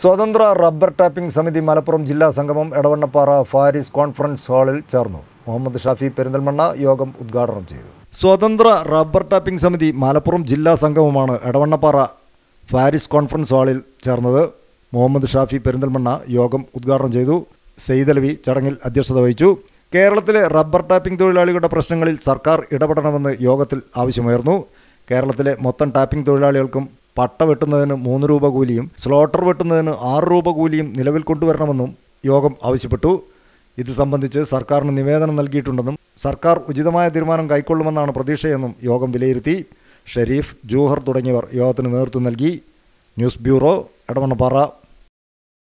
സ്വതന്ത്ര rubber tapping സമിതി മലപ്പുറം ജില്ലാ സംഗമം എടവണ്ണപ്പാറ ഫാരിസ് കോൺഫറൻസ് ഹാളിൽ ചേർന്നു മുഹമ്മദ് ഷാഫി പെരിന്തൽമണ്ണ യോഗം ഉദ്ഘാടനം ചെയ്തു സ്വതന്ത്ര റബ്ബർ ടാപ്പിംഗ് സമിതി മലപ്പുറം ജില്ലാ സംഗമമാണ് എടവണ്ണപ്പാറ ഫാരിസ് കോൺഫറൻസ് ഹാളിൽ ചേർന്നത് മുഹമ്മദ് ഷാഫി പെരിന്തൽമണ്ണ യോഗം ഉദ്ഘാടനം ചെയ്തു സെയ്തലവി ചടങ്ങിൽ അധ്യക്ഷത വഹിച്ചു കേരളത്തിലെ റബ്ബർ ടാപ്പിംഗ് തൊഴിലാളികളുടെ പ്രശ്നങ്ങളിൽ സർക്കാർ ഇടപെടണമെന്ന് യോഗത്തിൽ ആവശ്യമുയർന്നു കേരളത്തിലെ മൊത്തം ടാപ്പിംഗ് തൊഴിലാളികൾക്കും പട്ട വെട്ടുന്നതിന് മൂന്ന് രൂപ കൂലിയും സ്ലോട്ടർ വെട്ടുന്നതിന് ആറ് രൂപ കൂലിയും നിലവിൽ കൊണ്ടുവരണമെന്നും യോഗം ആവശ്യപ്പെട്ടു ഇത് സംബന്ധിച്ച് സർക്കാരിന് നിവേദനം നൽകിയിട്ടുണ്ടെന്നും സർക്കാർ ഉചിതമായ തീരുമാനം കൈക്കൊള്ളുമെന്നാണ് പ്രതീക്ഷയെന്നും യോഗം വിലയിരുത്തി ഷെരീഫ് ജൂഹർ തുടങ്ങിയവർ യോഗത്തിന് നേതൃത്വം നൽകി ന്യൂസ് ബ്യൂറോ എടമണ്ണപ്പാറ